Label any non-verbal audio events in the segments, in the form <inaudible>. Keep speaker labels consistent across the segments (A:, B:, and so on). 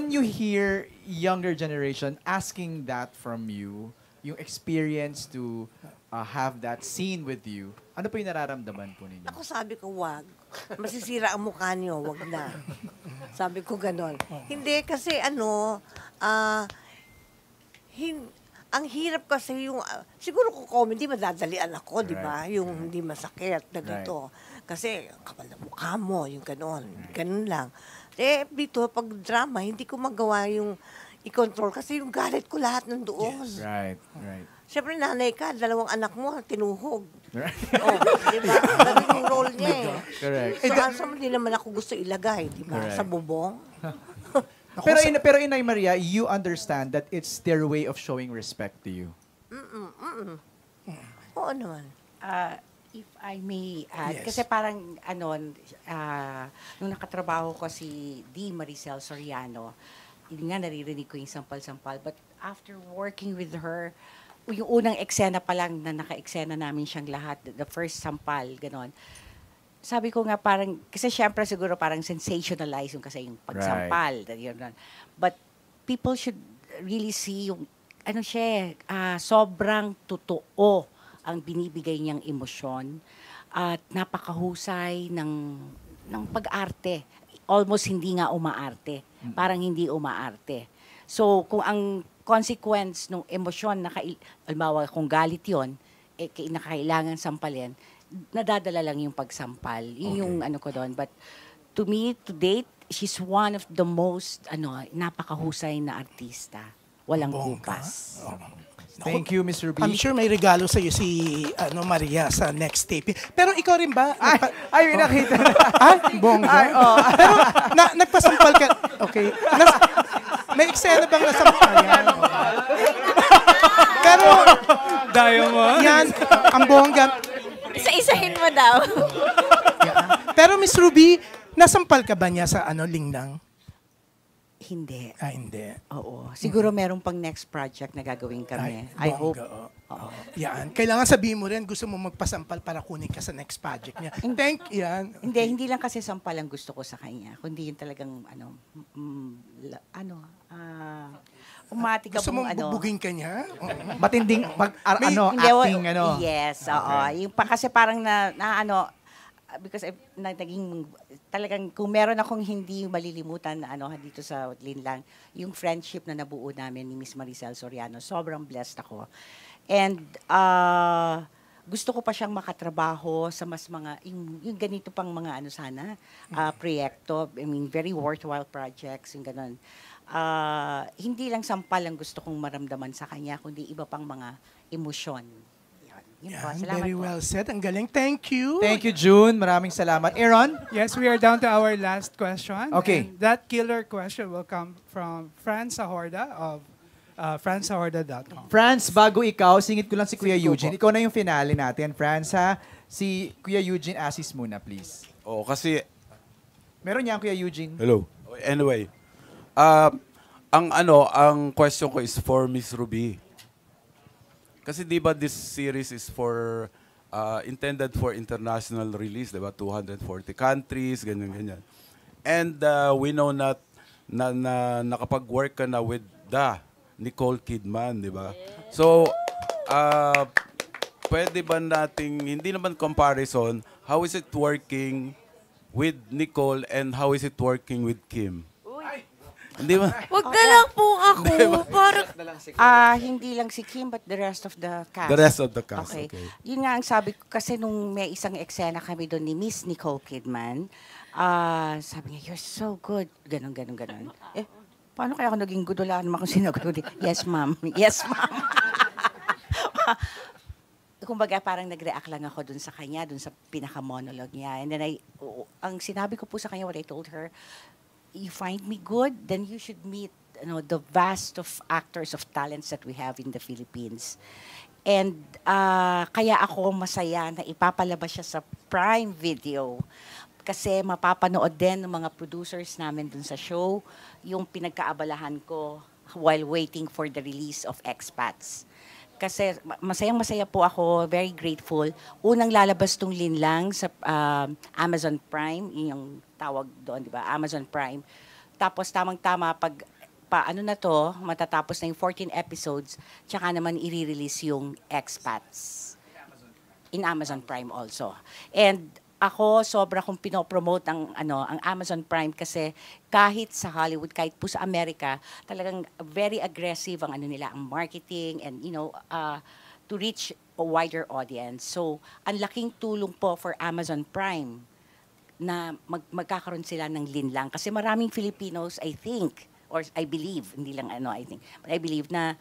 A: when you hear younger generation asking that from you, yung experience to uh, have that scene with you, ano po yung nararamdaman po ninyo?
B: Ako sabi ko, wag. Masisira ang mukha niyo, wag na. sabi ko ganon. Hindi, kasi ano, uh, hin ang hirap kasi yung, uh, siguro kung comedy, madadalian ako, right. di ba? Yung hindi masakit na dito. Right. Kasi, kapal na mukha mo, yung ganon. Right. Ganon lang. Eh, dito, pag drama, hindi ko magawa yung i-control kasi yung galit ko lahat nandoon. Yes. Right, right. Siyempre, nanay ka, dalawang anak mo, tinuhog. Right. oh, di ba? Sabi yung role niya eh. Correct. So, eh, asa mo, di naman ako gusto ilagay, di ba? Sa bubong. <laughs>
A: pero, in, pero Inay Maria, you understand that it's their way of showing respect to you.
C: Mm-mm, mm-mm. Oo naman. Ah, uh, If I may add, yes. kasi parang ano, uh, nung nakatrabaho ko si D. Maricel Soriano, hindi nga naririnig ko yung sampal-sampal, but after working with her, yung unang eksena pa lang na naka-eksena namin siyang lahat, the first sampal, ganon. Sabi ko nga parang, kasi syempre siguro parang sensationalize yung kasi yung pagsampal. Right. Yun, but people should really see yung, ano siya, uh, sobrang totoo ang binibigay niyang emosyon at napakahusay ng ng pag-arte. Almost hindi nga umaarte. Mm. Parang hindi umaarte. So kung ang consequence ng emosyon na almawa kung galit 'yon, eh kinakailangan sampalin, nadadala lang yung pagsampal. Yun okay. yung ano ko doon. But to me, to date, she's one of the most, ano, napakahusay na artista.
D: Walang Bongka? kupas. Okay. Oh. Thank you, Mr. B. I'm sure may regalo sa iyo si ano Maria sa next tape. Pero ikaw rin ba? Ay, nagpa-
A: ay may nakita
D: na. <laughs> ah, bongga? Ay, oh. Pero na, nagpasampal ka. Okay. Nas, may eksena bang nasampal yan? <laughs> Pero, Dayo mo. yan, ang bongga.
C: Isa-isahin mo daw. Pero Miss Ruby, nasampal ka ba niya sa ano, lingnang? Hindi. Ah, hindi. Oo. Siguro mm-hmm. meron pang next project na gagawin kami. Ay, I hope. Oo. Oo. Yan. Kailangan sabihin mo rin, gusto mo magpasampal para kunin ka sa next project niya. Thank, yan. Hindi, hindi lang kasi sampal ang gusto ko sa kanya, kundi yung talagang, ano, mm, la, ano, ah, uh,
E: umati ka gusto pong, ano. Gusto mong bubugin ka niya? Matinding, pag, ar, May, ano, hindi, acting, ano. Yes, okay. oo.
C: Yung, pa, kasi parang na, na, ano, because I na, naging, talagang kung meron akong hindi malilimutan na ano, dito sa Linlang, yung friendship na nabuo namin ni Miss Maricel Soriano, sobrang blessed ako. And uh, gusto ko pa siyang makatrabaho sa mas mga, yung, yung ganito pang mga ano sana, uh, proyekto, I mean, very worthwhile projects, yung ganun. Uh, hindi lang sampal ang gusto kong maramdaman sa kanya, kundi iba pang mga emosyon.
A: Yun yeah, po. Salamat very po. well said. Ang galing. Thank you. Thank you, June. Maraming salamat. Aaron? Yes, we are down to our last question. Okay. And that killer question will come from Fran Sahorda of uh, francehorda.com. Franz, bago ikaw, singit ko lang si Kuya Eugene. Ikaw na yung finale natin, Franz, ha? Si Kuya Eugene, assist muna,
F: please. Oo, oh, kasi...
A: Meron yan, Kuya Eugene.
F: Hello. Anyway, uh, ang ano, ang question ko is for Miss Ruby. Kasi di ba this series is for uh, intended for international release, di ba? 240 countries, ganyan ganyan. And uh, we know not na, na nakapag-work ka na with the Nicole Kidman, di ba? So uh, pwede ba nating hindi naman comparison, how is it working with Nicole and how is it working with Kim? Hindi ba?
C: <laughs> Wag na lang po ako. Parang, ah, hindi lang si Kim, but the rest of the cast. The rest of the cast, okay. okay. Yun nga ang sabi ko, kasi nung may isang eksena kami doon ni Miss Nicole Kidman, ah, sabi niya, you're so good. Ganon, ganon, ganon. Eh, paano kaya ako naging good? Wala naman akong sinagot. <laughs> Yes, ma'am. Yes, ma'am. <laughs> kumbaga parang nag-react lang ako dun sa kanya, dun sa pinaka-monologue niya. And then I, ang sinabi ko po sa kanya, what I told her, you find me good, then you should meet you know the vast of actors of talents that we have in the Philippines. And uh, kaya ako masaya na ipapalabas siya sa Prime Video kasi mapapanood din ng mga producers namin dun sa show yung pinagkaabalahan ko while waiting for the release of Expats kasi masayang-masaya po ako, very grateful. Unang lalabas tong linlang sa uh, Amazon Prime, yung tawag doon, di ba? Amazon Prime. Tapos tamang-tama pag pa ano na to, matatapos na yung 14 episodes, tsaka naman i-release yung Expats in Amazon Prime also. And ako sobra kong pinopromote ang ano ang Amazon Prime kasi kahit sa Hollywood kahit po sa Amerika talagang very aggressive ang ano nila ang marketing and you know uh, to reach a wider audience. So ang laking tulong po for Amazon Prime na mag magkakaroon sila ng linlang kasi maraming Filipinos I think or I believe hindi lang ano I think but I believe na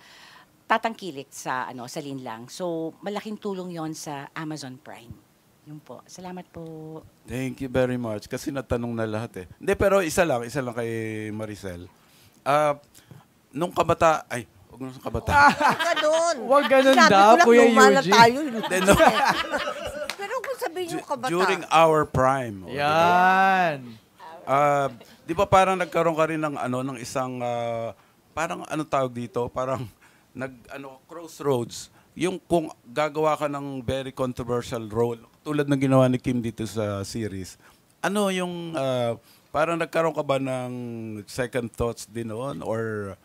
C: tatangkilik sa ano sa linlang. So malaking tulong 'yon sa Amazon Prime. Yun po. Salamat po.
F: Thank you very much. Kasi natanong na lahat eh. Hindi, pero isa lang. Isa lang kay Maricel. Uh, nung kabata... Ay, huwag nung kabata. Ah, huwag
B: ganun. Huwag ganun daw, Kuya Eugene. tayo. Eh. <laughs> pero kung sabihin yung kabata... During our prime. Oh,
F: Yan. Uh, di ba parang nagkaroon ka rin ng, ano, ng isang... Uh, parang ano tawag dito? Parang nag ano crossroads yung kung gagawa ka ng very controversial role tulad ng ginawa ni Kim dito sa series, ano yung, uh, parang nagkaroon ka ba ng second thoughts din noon or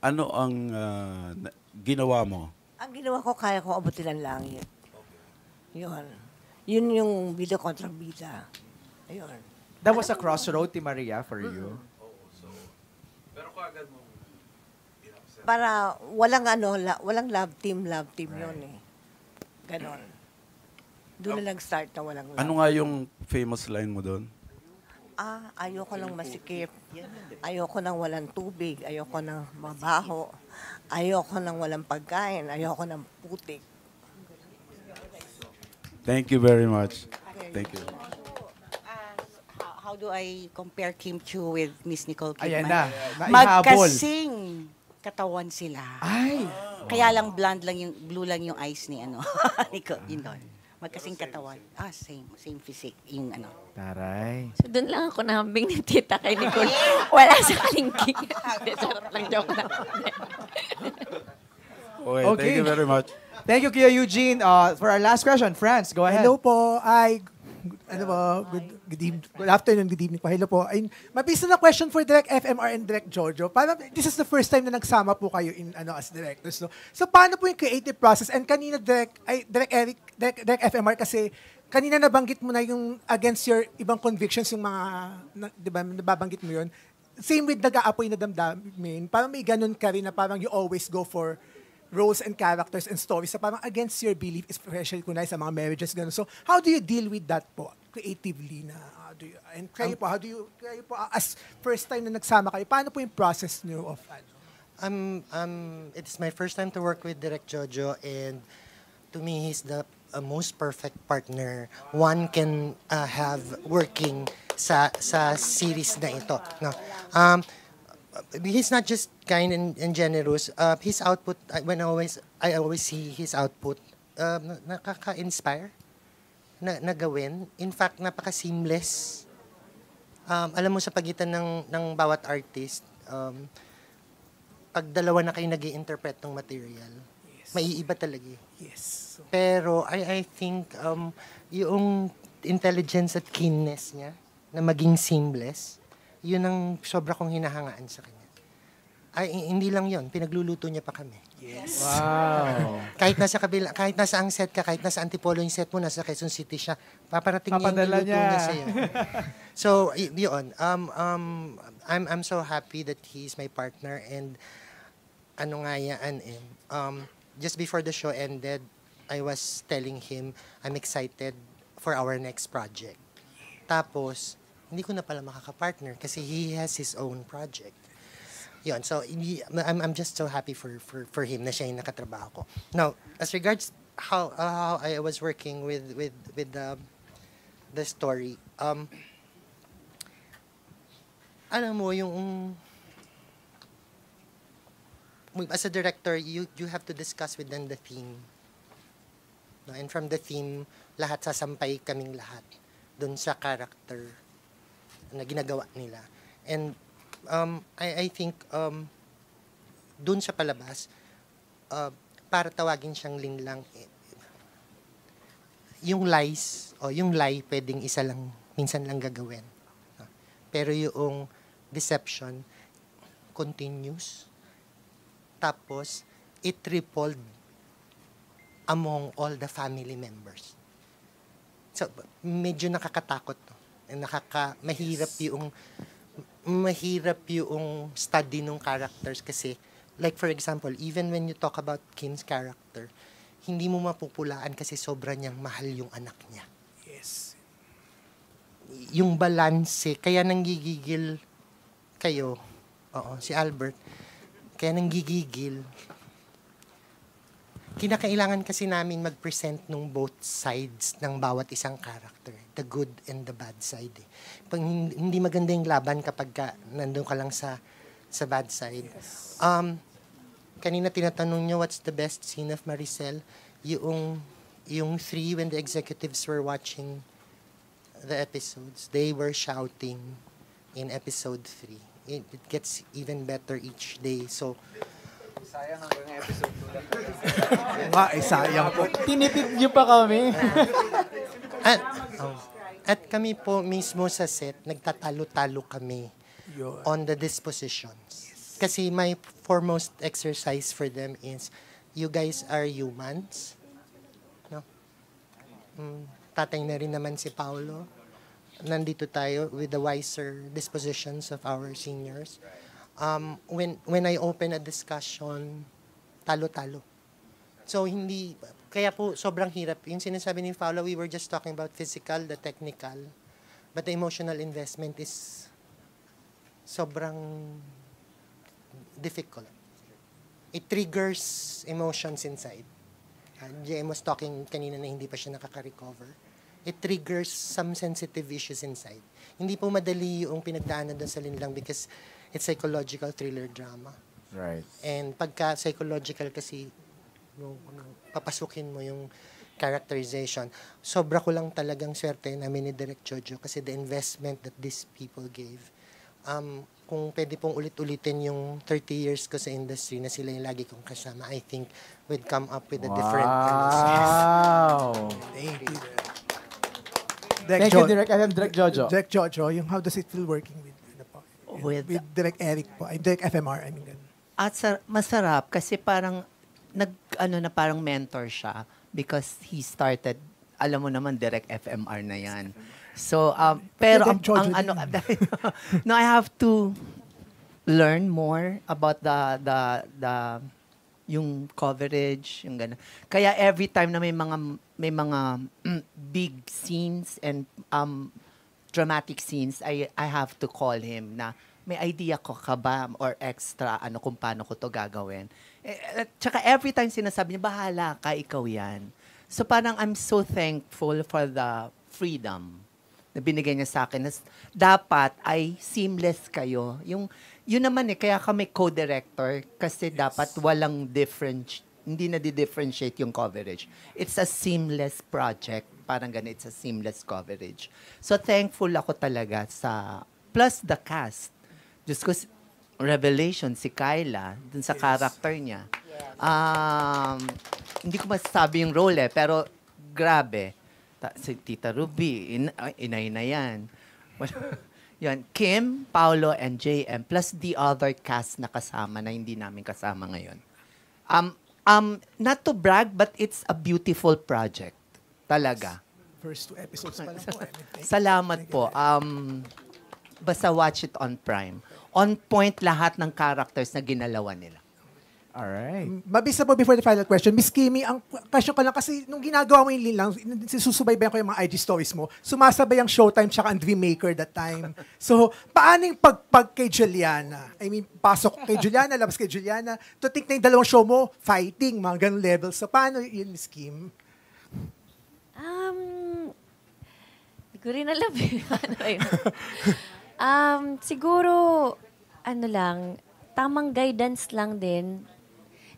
F: ano ang uh, ginawa mo?
B: Ang ginawa ko, kaya ko abutin ang langit. Okay. Yun. Yun yung bida kontra bida. Ayun.
A: That was a crossroad, Ti Maria, for mm-hmm. you. so, pero
F: kaagad mo para walang
B: ano, la, walang love team, love team right. yun eh. Ganon. Doon na lang start na walang ano love. Ano nga
F: yung famous line mo doon?
B: Ah, ayoko lang masikip. Ayoko nang walang tubig. Ayoko nang mabaho. Ayoko nang walang pagkain. Ayoko nang putik.
F: Thank you very much. Thank you.
C: How do I compare Kim Chu with Miss Nicole Kidman? Ayan na. Magkasing katawan sila. Ay! Kaya lang blonde lang yung, blue lang yung eyes ni ano, <laughs> ni Nicole. Magkasing katawan. Ah, same. Same physique. Yung ano.
F: Taray. So,
G: doon lang ako nahambing ni tita kay Nicole. Wala sa kalingki. Hindi, charot lang. Joke lang.
F: okay, okay, thank you very much. Thank
D: you, Kuya Eugene. Uh, for our last question, France, go ahead. Hello po. I ano ba? Good, good, evening, good afternoon, good evening pa. Hello po. Ayun, mabilis na question for Direct FMR and Direct Jojo. Para, this is the first time na nagsama po kayo in, ano, as directors. No? So, paano po yung creative process? And kanina, Direct, ay, Direct Eric, Direct, Direct FMR kasi kanina nabanggit mo na yung against your ibang convictions, yung mga, na, di ba, nababanggit mo yun. Same with nag-aapoy na damdamin, parang may ganun ka rin na parang you always go for roles and characters and stories sa parang against your belief, especially kunay sa mga marriages, ganun. So, how do you deal with that po? Creatively
E: na, how do you, and kayo um, po, how do you, kayo po, as first time na nagsama kayo, paano po yung process nyo of, ano? Um, um, it's my first time to work with Direk Jojo and to me, he's the uh, most perfect partner one can uh, have working sa sa series na ito. No? Um, he's not just kind and, and generous. Uh, his output, I, when I always, I always see his output, um, nakaka-inspire na, na gawin. In fact, napaka-seamless. Um, alam mo, sa pagitan ng, ng bawat artist, um, pag dalawa na kayo nag interpret ng material, yes. maiiba talaga. Eh. Yes. So, Pero I, I think um, yung intelligence at keenness niya na maging seamless, yun ang sobra kong hinahangaan sa kanya. Ay, hindi lang yon pinagluluto niya pa kami. Yes. Wow. kahit nasa kabila, kahit nasa ang set ka, kahit nasa Antipolo yung set mo, nasa Quezon City siya, paparating Papadala niya yung niya. niya sa'yo. <laughs> so, y- yun. Um, um, I'm, I'm so happy that he's my partner and ano nga yan eh. Um, just before the show ended, I was telling him, I'm excited for our next project. Tapos, hindi ko na pala makaka-partner kasi he has his own project. Yun, so I'm, I'm just so happy for, for, for him na siya yung nakatrabaho ko. Now, as regards how, uh, how I was working with, with, with the, the story, um, alam mo, yung, um, as a director, you, you have to discuss with them the theme. No? And from the theme, lahat sasampay kaming lahat dun sa character na ginagawa nila. And um, I, I think um, dun sa palabas, uh, para tawagin siyang linglang, yung lies, o yung lie, pwedeng isa lang, minsan lang gagawin. Pero yung deception, continues. Tapos, it tripled among all the family members. So, medyo nakakatakot. No? nakaka mahirap yung mahirap yung study ng characters kasi like for example, even when you talk about Kim's character, hindi mo mapupulaan kasi sobra niyang mahal yung anak niya. Yes. Yung balance, eh, kaya nanggigigil kayo, oo, si Albert, kaya nanggigigil kinakailangan kasi namin mag-present ng both sides ng bawat isang character, the good and the bad side. Eh. Pag hindi maganda yung laban kapag ka, nandun ka lang sa sa bad side. Yes. Um, kanina tinatanong niyo what's the best scene of Maricel? Yung yung three when the executives were watching the episodes, they were shouting in episode 3. It, it gets even better each day. So
H: Sayang hanggang episode Nga, <laughs> ah, eh, sayang po. Tinitip niyo pa kami. <laughs> at, oh, at
E: kami po mismo sa set, nagtatalo-talo kami Yun. on the dispositions. Kasi my foremost exercise for them is, you guys are humans. No? Mm, tatay na rin naman si Paolo. Nandito tayo with the wiser dispositions of our seniors. Right um, when, when I open a discussion, talo-talo. So, hindi, kaya po sobrang hirap. Yung sinasabi ni Paula, we were just talking about physical, the technical, but the emotional investment is sobrang difficult. It triggers emotions inside. And uh, JM was talking kanina na hindi pa siya nakaka-recover. It triggers some sensitive issues inside. Hindi po madali yung pinagdaanan doon sa linlang because it's psychological thriller drama. Right. And pagka psychological kasi, no, no, papasukin mo yung characterization. Sobra ko lang talagang swerte na mini Direk Jojo kasi the investment that these people gave. Um, kung pwede pong ulit-ulitin yung 30 years ko sa industry na sila yung lagi kong kasama, I think we'd come up with a wow. different Wow! Thank you.
D: Thank you, Direk. I am Direk Jojo. Direk Jojo, how does it feel working with with... With Direct Eric po. Ay, Direct FMR, I mean.
I: At sar- masarap kasi parang nag ano na parang mentor siya because he started alam mo naman direct FMR na 'yan. So um pero ang, ang ano <laughs> no I have to learn more about the the the yung coverage, yung gano'n. Kaya every time na may mga may mga mm, big scenes and um dramatic scenes, I, I have to call him na, may idea ko ka ba or extra ano kung paano ko to gagawin? At eh, eh, saka every time sinasabi niya, bahala ka, ikaw yan. So parang I'm so thankful for the freedom na binigay niya sa akin. Dapat ay seamless kayo. Yung, yun naman eh, kaya may co-director kasi yes. dapat walang different, hindi na di-differentiate yung coverage. It's a seamless project parang ganit sa seamless coverage. So thankful ako talaga sa, plus the cast. Diyos ko, revelation si Kyla dun sa yes. character niya. Yes. Um, hindi ko masasabi yung role eh, pero grabe. Ta- si Tita Ruby, in- inay na yan. <laughs> yan. Kim, Paolo, and JM, plus the other cast na kasama na hindi namin kasama ngayon. Um, um, not to brag, but it's a beautiful project. Talaga.
D: First two episodes pa lang po. Eh.
I: Salamat po. Um, basta watch it on Prime. On point lahat ng characters na ginalawa nila. Alright.
D: Mm, mabisa po before the final question. Miss Kimi, ang question ko lang kasi nung ginagawa mo yung lilang, susubaybayan ko yung mga IG stories mo, sumasabay ang Showtime tsaka ang Dreammaker that time. <laughs> so, paano yung pagpag kay Juliana? I mean, pasok kay Juliana, labas kay Juliana. To think na yung dalawang show mo, fighting, mga ganun levels. So, paano yun, Miss Kim?
G: Um, hindi ko rin alam <laughs> eh. ano yun? um, siguro, ano lang, tamang guidance lang din.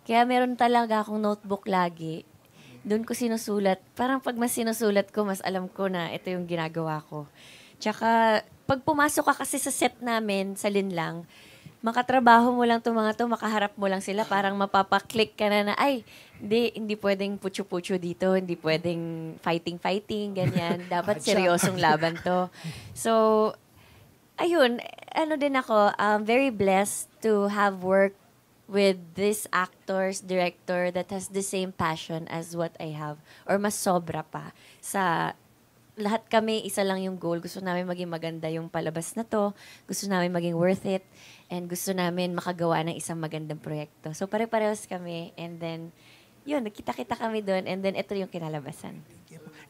G: Kaya meron talaga akong notebook lagi. Doon ko sinusulat. Parang pag mas sinusulat ko, mas alam ko na ito yung ginagawa ko. Tsaka, pag pumasok ka kasi sa set namin, sa Linlang, lang, makatrabaho mo lang itong mga to, makaharap mo lang sila, parang mapapaklik ka na na, ay, hindi, hindi pwedeng putyo-putyo dito, hindi pwedeng fighting-fighting, ganyan. <laughs> Dapat seryosong laban to. So, ayun, ano din ako, I'm um, very blessed to have worked with this actors, director that has the same passion as what I have or mas sobra pa sa lahat kami, isa lang yung goal. Gusto namin maging maganda yung palabas na to. Gusto namin maging worth it. And gusto namin makagawa ng isang magandang proyekto. So pare-parehos kami. And then, yun, nakita kita kami doon. And then, ito yung kinalabasan.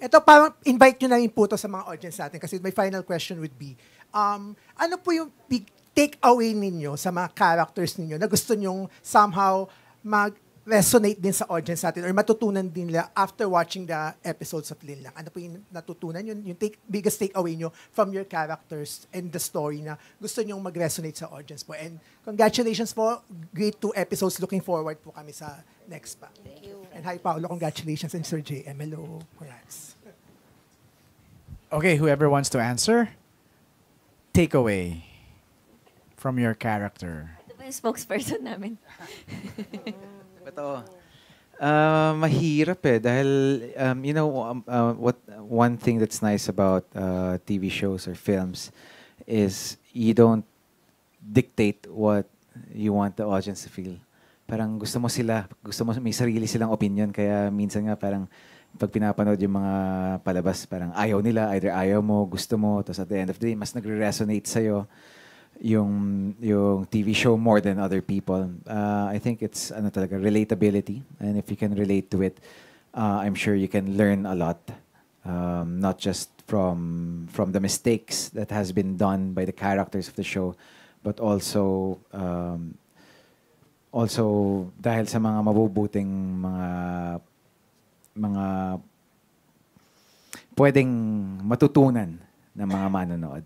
D: Ito, parang invite nyo na rin po to sa mga audience natin. Kasi my final question would be, um, ano po yung big takeaway ninyo sa mga characters ninyo na gusto nyong somehow mag resonate din sa audience natin or matutunan din nila after watching the episodes of Lin Lang? Ano po yung natutunan? Yung, yung take, biggest takeaway nyo from your characters and the story na gusto nyong mag-resonate sa audience po. And congratulations po. Great two episodes. Looking forward po kami sa next pa. Thank you. And hi, Paolo. Congratulations. And Sir JM. Hello. Congrats.
A: Okay, whoever wants to answer, takeaway from your character.
D: Ito po yung spokesperson
H: namin. <laughs> Totoo. Uh, ah, mahirap eh dahil um, you know um, uh, what one thing that's nice about uh, TV shows or films is you don't dictate what you want the audience to feel. Parang gusto mo sila, gusto mo may sarili silang opinion kaya minsan nga parang pag pinapanood yung mga palabas parang ayaw nila, either ayaw mo, gusto mo, tapos at the end of the day mas nagre-resonate sa'yo. iyo yung yung TV show more than other people. Uh, I think it's ano talaga relatability and if you can relate to it, uh, I'm sure you can learn a lot. Um, not just from from the mistakes that has been done by the characters of the show, but also um, also dahil sa mga mabubuting mga mga pwedeng matutunan ng mga manonood.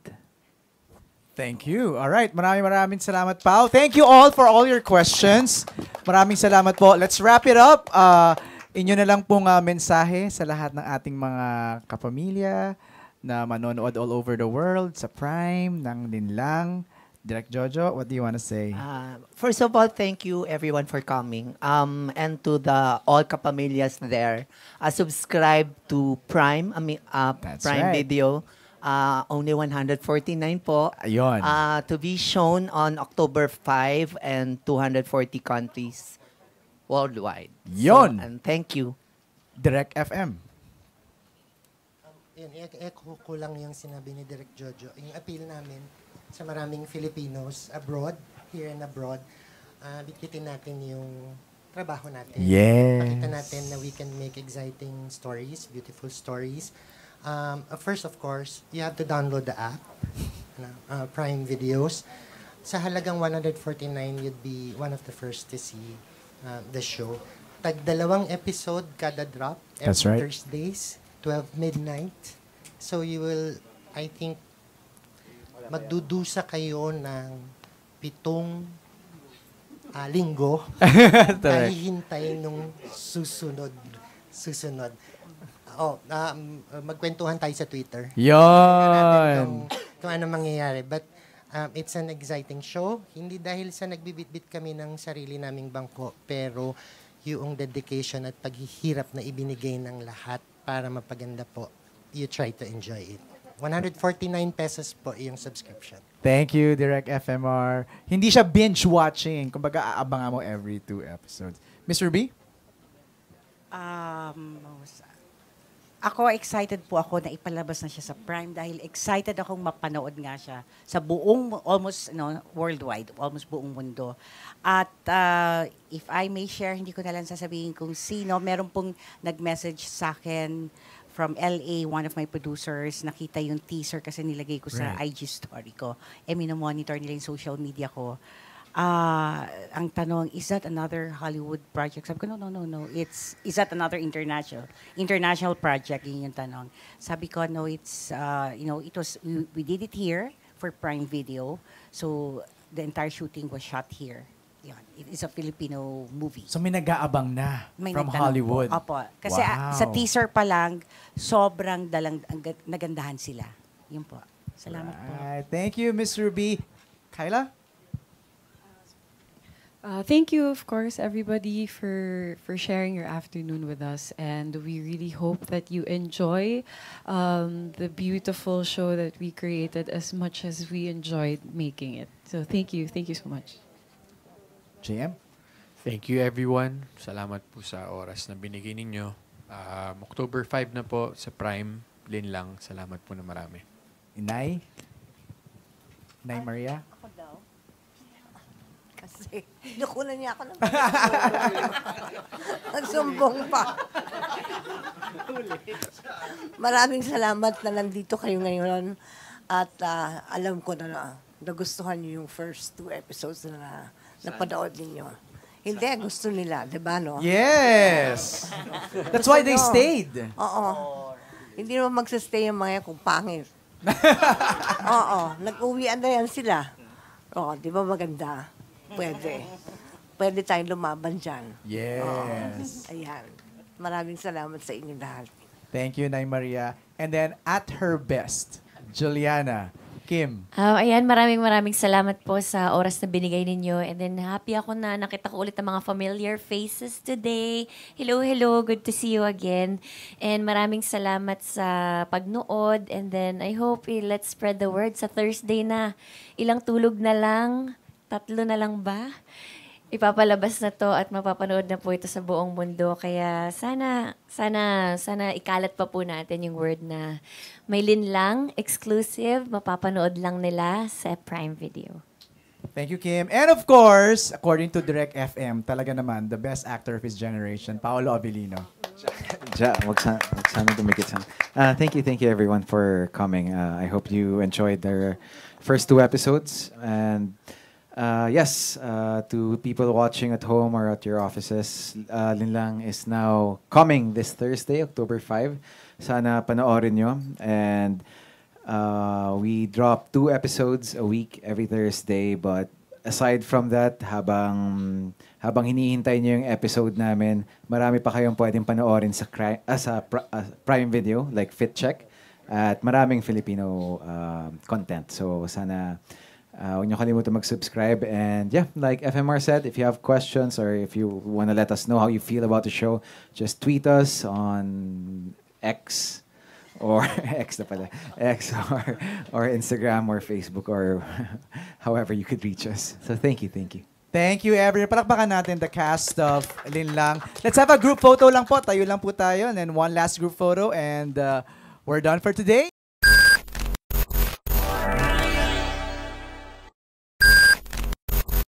A: Thank you. All right, maraming maraming salamat Pao. Thank you all for all your questions. Maraming salamat po. Let's wrap it up. Uh, inyo na lang pong uh, mensahe sa lahat ng ating mga kapamilya na manonood all over the world
I: sa Prime, ng Linlang. Direct Jojo, what do you want to say? Uh, first of all, thank you everyone for coming. Um, and to the all kapamilyas there, uh, subscribe to Prime, I mean, uh, Prime right. Video uh, only 149 po.
A: Ayun. Uh,
I: to be shown on October 5 and 240 countries worldwide. Yon. So, and thank you. Direct FM.
E: Um, yun, echo ko lang yung sinabi ni Direct Jojo. Yung appeal namin sa maraming Filipinos abroad, here and abroad, uh, bitbitin natin yung trabaho natin. Yes. Pakita natin na we can make exciting stories, beautiful stories. Um, uh, first, of course, you have to download the app, uh, Prime Videos. Sa halagang 149, you'd be one of the first to see uh, the show. Tagdalawang episode kada drop every That's right. Thursdays, 12 midnight. So you will, I think, magdudusa kayo ng pitong uh, linggo ay <laughs> hintay nung susunod susunod oh, um, magkwentuhan tayo sa Twitter. Yon. Kung, kung ano mangyayari. But um, it's an exciting show. Hindi dahil sa nagbibitbit kami ng sarili naming bangko, pero yung dedication at paghihirap na ibinigay ng lahat para mapaganda po, you try to enjoy it. 149 pesos po yung subscription.
A: Thank you, Direct FMR. Hindi siya binge-watching. Kumbaga, aabangan mo every two episodes. Mr. B?
E: Um,
C: ako, excited po ako na ipalabas na siya sa Prime dahil excited akong mapanood nga siya sa buong, almost no, worldwide, almost buong mundo. At uh, if I may share, hindi ko na lang sasabihin kung sino. Meron pong nag-message sa akin from LA, one of my producers, nakita yung teaser kasi nilagay ko sa right. IG story ko. E eh, monitor nila yung social media ko uh, ang tanong, is that another Hollywood project? Sabi ko, no, no, no, no. It's, is that another international international project? Yun yung tanong. Sabi ko, no, it's, uh, you know, it was, we, we did it here for Prime Video. So, the entire shooting was shot here. Yun. It is a Filipino movie.
A: So, may nag-aabang na may from Hollywood. Po. Opo. Kasi wow. uh, sa teaser
C: pa lang, sobrang dalang, ang, nagandahan sila. Yun po. Salamat right.
A: po. Thank you, Miss Ruby. Kyla?
C: Uh, thank you, of course, everybody, for, for sharing your afternoon with us. And we really hope that you enjoy um, the beautiful show that we created as much as we enjoyed making it. So thank you. Thank you so much.
A: JM? Thank you, everyone. Salamat po sa oras na binigay ninyo. Um, October 5 na po sa Prime. Lin lang. Salamat po na marami. Inay? Inay Maria?
B: kasi. Nakunan niya ako ng Ang <laughs> sumbong pa. Maraming salamat na nandito kayo ngayon. At uh, alam ko na, na nagustuhan niyo yung first two episodes na, na napanood ninyo. Hindi, gusto nila, di ba, no? Yes! That's why they stayed. Oo. Hindi naman magsastay yung mga yan kung pangit. <laughs> Oo. Nag-uwian na yan sila. Oo, di ba maganda? pwede. Pwede tayong lumaban dyan. Yes. Oo. ayan. Maraming salamat sa inyo lahat.
A: Thank you, Nay Maria. And then, at her best, Juliana, Kim.
G: Oh, ayan, maraming maraming salamat po sa oras na binigay ninyo. And then, happy ako na nakita ko ulit ang mga familiar faces today. Hello, hello. Good to see you again. And maraming salamat sa pagnood. And then, I hope eh, let's spread the word sa Thursday na. Ilang tulog na lang Tatlo na lang ba? Ipapalabas na to at mapapanood na po ito sa buong mundo. Kaya sana, sana, sana ikalat pa po natin yung word na may linlang, exclusive, mapapanood lang nila sa Prime Video.
A: Thank you, Kim. And of course, according to Direct FM, talaga naman, the best actor of his generation, Paolo Avellino.
H: Ja, wag sana, wag sana dumikit sana. Uh, thank you, thank you everyone for coming. Uh, I hope you enjoyed their first two episodes. And Uh, yes, uh, to people watching at home or at your offices, uh, Linlang is now coming this Thursday, October 5. Sana panoorin nyo. And uh, we drop two episodes a week every Thursday. But aside from that, habang, habang hinihintay nyo yung episode namin, marami pa kayong pwedeng panoorin sa, cri- uh, sa pr- uh, ah, Prime Video, like Fit Check, at maraming Filipino uh, content. So sana Uh, huwag niyo kalimutan mag-subscribe. And yeah, like FMR said, if you have questions or if you want to let us know how you feel about the show, just tweet us on X or <laughs> X na pala, X or, or Instagram or Facebook or <laughs> however you could reach us. So thank you, thank you.
A: Thank you, everyone. Palakpakan natin the cast of Lin Lang. Let's have a group photo lang po. Tayo lang po tayo. And then one last group photo. And uh, we're done for today.